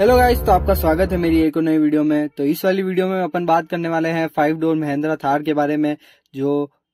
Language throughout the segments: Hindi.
हेलो गाइस तो आपका स्वागत है मेरी एक और नई वीडियो में तो इस वाली वीडियो में अपन बात करने वाले हैं फाइव डोर महिंद्रा थार के बारे में जो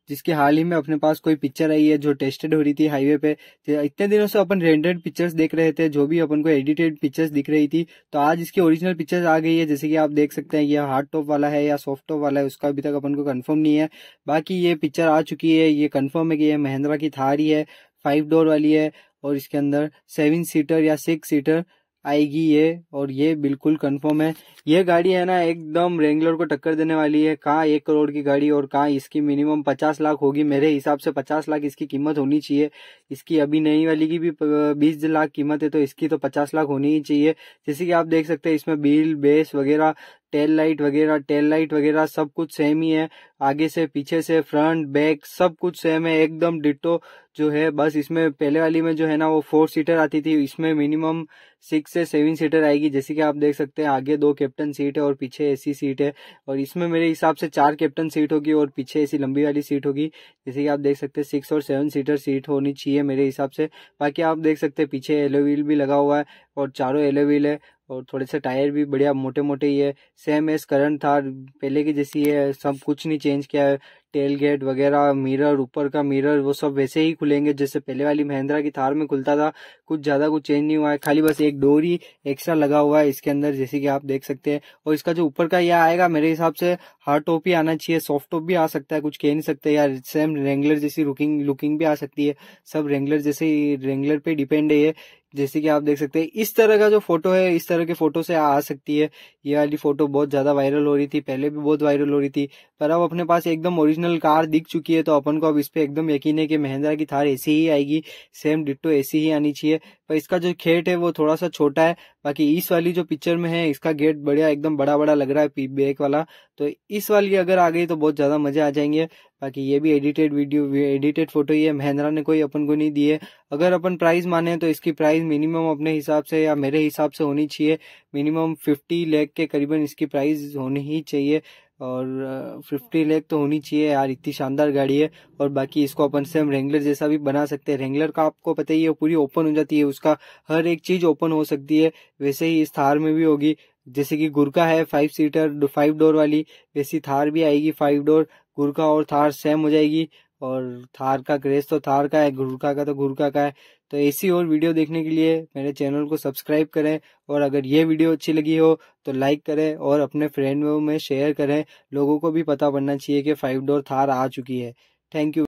जिसके हाल ही में अपने पास कोई पिक्चर आई है जो टेस्टेड हो रही थी हाईवे पे तो इतने दिनों से अपन रेंडेड पिक्चर्स देख रहे थे जो भी अपन को एडिटेड पिक्चर्स दिख रही थी तो आज इसकी ओरिजिनल पिक्चर्स आ गई है जैसे कि आप देख सकते हैं ये हार्ड टॉप वाला है या सॉफ्ट टॉप वाला है उसका अभी तक अपन को कन्फर्म नहीं है बाकी ये पिक्चर आ चुकी है ये कन्फर्म है कि ये महिंद्रा की थार ही है फाइव डोर वाली है और इसके अंदर सेवन सीटर या सिक्स सीटर आएगी ये और ये बिल्कुल कंफर्म है ये गाड़ी है ना एकदम रेंगलर को टक्कर देने वाली है कहाँ एक करोड़ की गाड़ी और कहाँ इसकी मिनिमम पचास लाख होगी मेरे हिसाब से पचास लाख इसकी कीमत होनी चाहिए इसकी अभी नई वाली की भी बीस लाख कीमत है तो इसकी तो पचास लाख होनी ही चाहिए जैसे कि आप देख सकते हैं इसमें बिल बेस वगैरह टेल लाइट वगैरह टेल लाइट वगैरह सब कुछ सेम ही है आगे से पीछे से फ्रंट बैक सब कुछ सेम है एकदम डिटो जो है बस इसमें पहले वाली में जो है ना वो फोर सीटर आती थी इसमें मिनिमम सिक्स से सेवन सीटर आएगी जैसे कि आप देख सकते हैं आगे दो कैप्टन सीट है और पीछे एसी सीट है और इसमें मेरे हिसाब से चार कैप्टन सीट होगी और पीछे ऐसी लंबी वाली सीट होगी जैसे कि आप देख सकते हैं सिक्स और सेवन सीटर सीट होनी चाहिए मेरे हिसाब से बाकी आप देख सकते हैं पीछे एलो व्हील भी लगा हुआ है और चारों एलो व्हील है और थोड़े से टायर भी बढ़िया मोटे मोटे ही है सेम एस करंट था पहले की जैसी है सब कुछ नहीं चेंज किया है टेल गेट वगैरह मिरर ऊपर का मिरर वो सब वैसे ही खुलेंगे जैसे पहले वाली महिंद्रा की थार में खुलता था कुछ ज़्यादा कुछ चेंज नहीं हुआ है खाली बस एक डोर ही एक्स्ट्रा लगा हुआ है इसके अंदर जैसे कि आप देख सकते हैं और इसका जो ऊपर का यह आएगा मेरे हिसाब से हार्ड टॉप ही आना चाहिए सॉफ्ट टॉप भी आ सकता है कुछ कह नहीं सकते यार सेम रेंगुलर जैसी रुकिंग लुकिंग भी आ सकती है सब रेंगुलर जैसे रेंगुलर पे डिपेंड है ये जैसे कि आप देख सकते हैं इस तरह का जो फोटो है इस तरह के फोटो से आ सकती है ये वाली फोटो बहुत ज़्यादा वायरल हो रही थी पहले भी बहुत वायरल हो रही थी पर अब अपने पास एकदम ओरिजिनल कार दिख चुकी है तो अपन को अब इस पर एकदम यकीन है कि महिंद्रा की थार ऐसी ही आएगी सेम डिट्टो ऐसी ही आनी चाहिए पर इसका जो खेट है वो थोड़ा सा छोटा है बाकी इस वाली जो पिक्चर में है इसका गेट बढ़िया एकदम बड़ा बड़ा लग रहा है बैक वाला तो इस वाली अगर आ गई तो बहुत ज़्यादा मज़े आ जाएंगे बाकी ये भी एडिटेड वीडियो एडिटेड फोटो ही है महिंद्रा ने कोई अपन को नहीं दी है अगर अपन प्राइस माने तो इसकी प्राइस मिनिमम अपने हिसाब से या मेरे हिसाब से होनी चाहिए मिनिमम फिफ्टी लैख के करीबन इसकी प्राइस होनी ही चाहिए और फिफ्टी लेक तो होनी चाहिए यार इतनी शानदार गाड़ी है और बाकी इसको अपन सेम रेंगलर जैसा भी बना सकते हैं रेंगलर का आपको पता ही है पूरी ओपन हो जाती है उसका हर एक चीज़ ओपन हो सकती है वैसे ही इस थार में भी होगी जैसे कि गुरका है फाइव सीटर फाइव डोर वाली वैसी थार भी आएगी फाइव डोर गुरका और थार सेम हो जाएगी और थार का क्रेज तो थार का है घुरका का तो घुरका का है तो ऐसी और वीडियो देखने के लिए मेरे चैनल को सब्सक्राइब करें और अगर ये वीडियो अच्छी लगी हो तो लाइक करें और अपने फ्रेंड में शेयर करें लोगों को भी पता पड़ना चाहिए कि फाइव डोर थार आ चुकी है थैंक यू